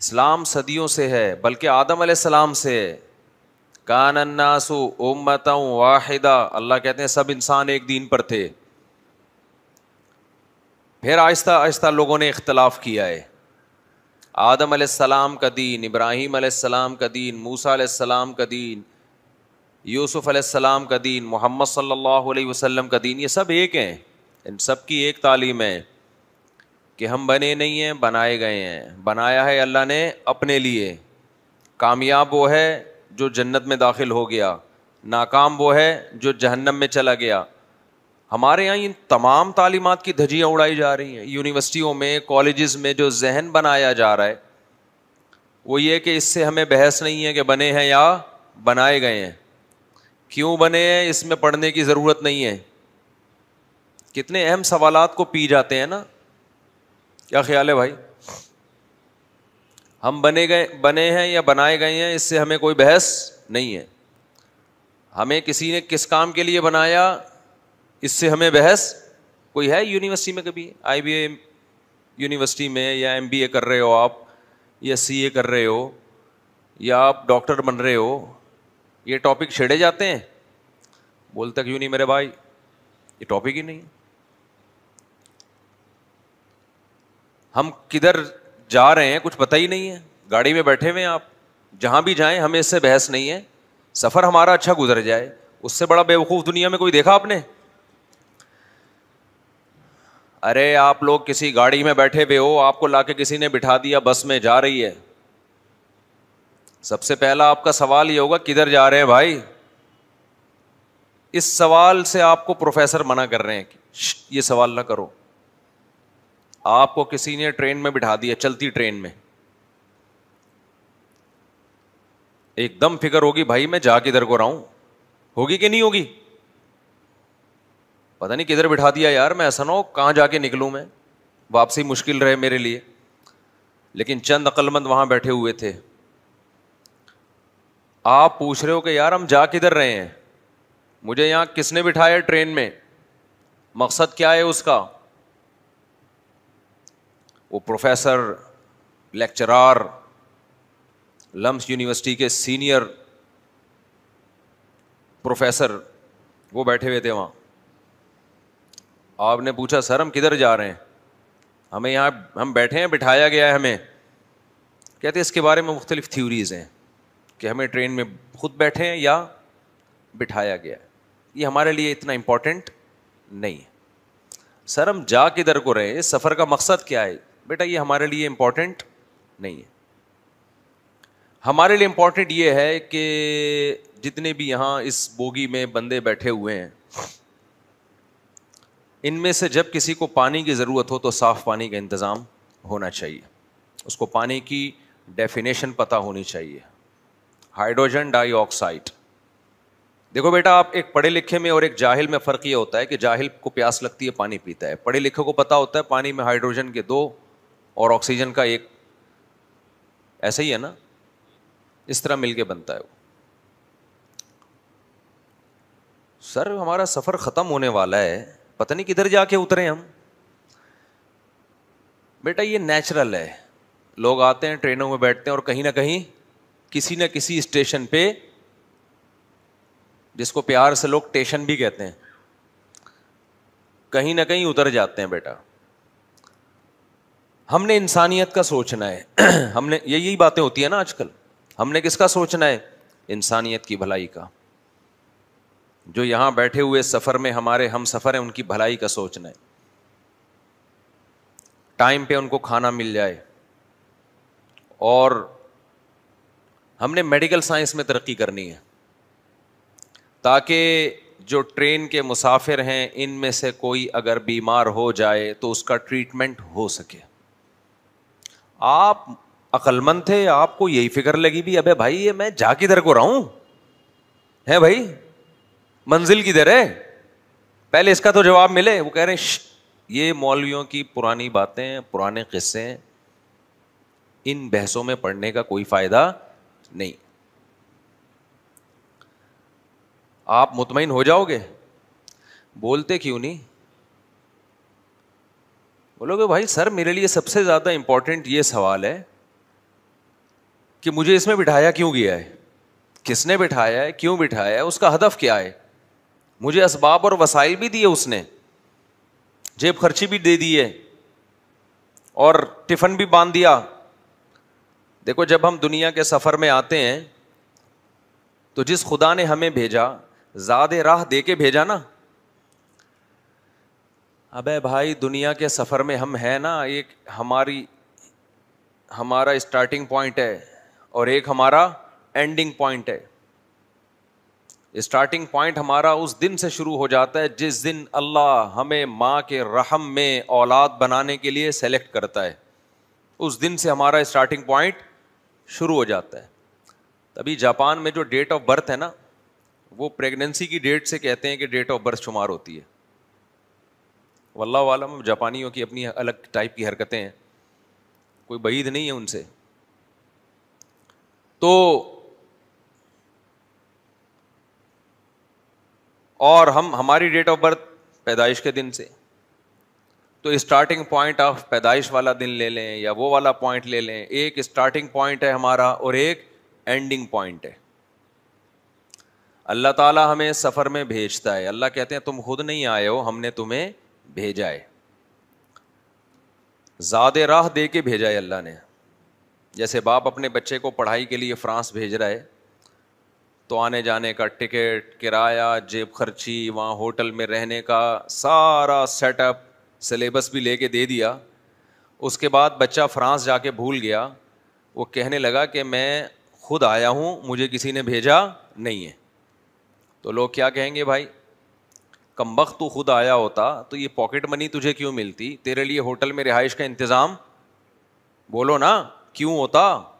इस्लाम सदियों से है बल्कि आदम सलाम से है कानन्नासु उम्मत वाहिदा अल्लाह कहते हैं सब इंसान एक दीन पर थे फिर आहिस्ता आहिस्ता लोगों ने इख्तलाफ किया है आदम सलाम का दीन इब्राहीम सलाम का दीन मूसा सलाम का दीन यूसुफ़ सलाम का दीन मोहम्मद सल्लल्लाहु अलैहि वसल्लम का दीन ये सब एक हैं इन सब की एक तालीम है कि हम बने नहीं हैं बनाए गए हैं बनाया है अल्लाह ने अपने लिए कामयाब वो है जो जन्नत में दाखिल हो गया नाकाम वो है जो जहन्नम में चला गया हमारे यहाँ इन तमाम तालीमत की धजियाँ उड़ाई जा रही हैं यूनिवर्सिटियों में कॉलेज़ में जो जहन बनाया जा रहा है वो ये कि इससे हमें बहस नहीं है कि बने हैं या बनाए गए हैं क्यों बने हैं इसमें पढ़ने की ज़रूरत नहीं है कितने अहम सवालात को पी जाते हैं ना क्या ख्याल है भाई हम बने गए बने हैं या बनाए गए हैं इससे हमें कोई बहस नहीं है हमें किसी ने किस काम के लिए बनाया इससे हमें बहस कोई है यूनिवर्सिटी में कभी आई बी आईबीए यूनिवर्सिटी में या एम बी ए कर रहे हो आप या सी ए कर रहे हो या आप डॉक्टर बन रहे हो ये टॉपिक छेड़े जाते हैं बोल क्यों नहीं मेरे भाई ये टॉपिक ही नहीं हम किधर जा रहे हैं कुछ पता ही नहीं है गाड़ी में बैठे हुए हैं आप जहाँ भी जाएं हमें इससे बहस नहीं है सफ़र हमारा अच्छा गुजर जाए उससे बड़ा बेवकूफ़ दुनिया में कोई देखा आपने अरे आप लोग किसी गाड़ी में बैठे हुए हो आपको लाके किसी ने बिठा दिया बस में जा रही है सबसे पहला आपका सवाल ये होगा किधर जा रहे हैं भाई इस सवाल से आपको प्रोफेसर मना कर रहे हैं कि ये सवाल ना करो आपको किसी ने ट्रेन में बिठा दिया चलती ट्रेन में एकदम फिक्र होगी भाई मैं जा किधर को रहा हूं होगी कि नहीं होगी पता नहीं किधर बिठा दिया यार मैं ऐसा ना हो कहाँ जाके निकलूं मैं वापसी मुश्किल रहे मेरे लिए लेकिन चंद अक्लमंद वहां बैठे हुए थे आप पूछ रहे हो कि यार हम जा किधर रहे हैं मुझे यहां किसने बिठाया ट्रेन में मकसद क्या है उसका वो प्रोफेसर लेक्चरार लम्स यूनिवर्सिटी के सीनियर प्रोफेसर वो बैठे हुए थे वहाँ आपने पूछा सर हम किधर जा रहे हैं हमें यहाँ हम बैठे हैं बिठाया गया है हमें कहते हैं इसके बारे में मुख्तलिफ थ्योरीज़ हैं कि हमें ट्रेन में खुद बैठे हैं या बिठाया गया है ये हमारे लिए इतना इम्पोर्टेंट नहीं है सर हम जा किधर को रहे हैं इस सफ़र का मकसद क्या है बेटा ये हमारे लिए इंपॉर्टेंट नहीं है हमारे लिए इम्पॉर्टेंट ये है कि जितने भी यहां इस बोगी में बंदे बैठे हुए हैं इनमें से जब किसी को पानी की ज़रूरत हो तो साफ़ पानी का इंतज़ाम होना चाहिए उसको पानी की डेफिनेशन पता होनी चाहिए हाइड्रोजन डाइऑक्साइड देखो बेटा आप एक पढ़े लिखे में और एक जाहिल में फ़र्क ये होता है कि जाहिल को प्यास लगती है पानी पीता है पढ़े लिखे को पता होता है पानी में हाइड्रोजन के दो और ऑक्सीजन का एक ऐसा ही है ना इस तरह मिलके बनता है वो सर हमारा सफ़र ख़त्म होने वाला है पता नहीं किधर जाके उतरे हम बेटा ये नेचुरल है लोग आते हैं ट्रेनों में बैठते हैं और कहीं ना कहीं किसी न किसी स्टेशन पे जिसको प्यार से लोग स्टेशन भी कहते हैं कहीं ना कहीं उतर जाते हैं बेटा हमने इंसानियत का सोचना है हमने ये यही बातें होती है ना आजकल हमने किसका सोचना है इंसानियत की भलाई का जो यहाँ बैठे हुए सफ़र में हमारे हम सफ़र हैं उनकी भलाई का सोचना है टाइम पे उनको खाना मिल जाए और हमने मेडिकल साइंस में तरक्की करनी है ताकि जो ट्रेन के मुसाफिर हैं इनमें से कोई अगर बीमार हो जाए तो उसका ट्रीटमेंट हो सके आप अकलमंद थे आपको यही फिक्र लगी भी अबे भाई ये मैं जा किधर को रहा हूं है भाई मंजिल किधर है पहले इसका तो जवाब मिले वो कह रहे हैं ये मौलवियों की पुरानी बातें पुराने किस्से इन बहसों में पढ़ने का कोई फायदा नहीं आप मुतमिन हो जाओगे बोलते क्यों नहीं बोलोगे भाई सर मेरे लिए सबसे ज़्यादा इम्पॉर्टेंट ये सवाल है कि मुझे इसमें बिठाया क्यों गया है किसने बिठाया है क्यों बिठाया है उसका हदफ क्या है मुझे इसबाब और वसाइल भी दिए उसने जेब खर्ची भी दे दी है और टिफ़न भी बांध दिया देखो जब हम दुनिया के सफ़र में आते हैं तो जिस खुदा ने हमें भेजा ज़्यादा राह दे के भेजा ना अबे भाई दुनिया के सफ़र में हम हैं ना एक हमारी हमारा स्टार्टिंग पॉइंट है और एक हमारा एंडिंग पॉइंट है स्टार्टिंग पॉइंट हमारा उस दिन से शुरू हो जाता है जिस दिन अल्लाह हमें माँ के रहम में औलाद बनाने के लिए सेलेक्ट करता है उस दिन से हमारा स्टार्टिंग पॉइंट शुरू हो जाता है तभी जापान में जो डेट ऑफ बर्थ है ना वो प्रेगनेंसी की डेट से कहते हैं कि डेट ऑफ बर्थ शुमार होती है वल्ला वालम जापानियों की अपनी अलग टाइप की हरकतें हैं कोई बईद नहीं है उनसे तो और हम हमारी डेट ऑफ बर्थ पैदाइश के दिन से तो स्टार्टिंग पॉइंट ऑफ पैदाइश वाला दिन ले लें या वो वाला पॉइंट ले लें एक स्टार्टिंग पॉइंट है हमारा और एक एंडिंग पॉइंट है अल्लाह ताला हमें सफ़र में भेजता है अल्लाह कहते हैं तुम खुद नहीं आए हो हमने तुम्हें भेजा है ज़्यादा राह दे के भेजा है अल्लाह ने जैसे बाप अपने बच्चे को पढ़ाई के लिए फ्रांस भेज रहा है तो आने जाने का टिकट किराया जेब खर्ची वहाँ होटल में रहने का सारा सेटअप सिलेबस भी लेके दे दिया उसके बाद बच्चा फ्रांस जाके भूल गया वो कहने लगा कि मैं खुद आया हूँ मुझे किसी ने भेजा नहीं है तो लोग क्या कहेंगे भाई कमबख्त तो खुद आया होता तो ये पॉकेट मनी तुझे क्यों मिलती तेरे लिए होटल में रिहाइश का इंतज़ाम बोलो ना क्यों होता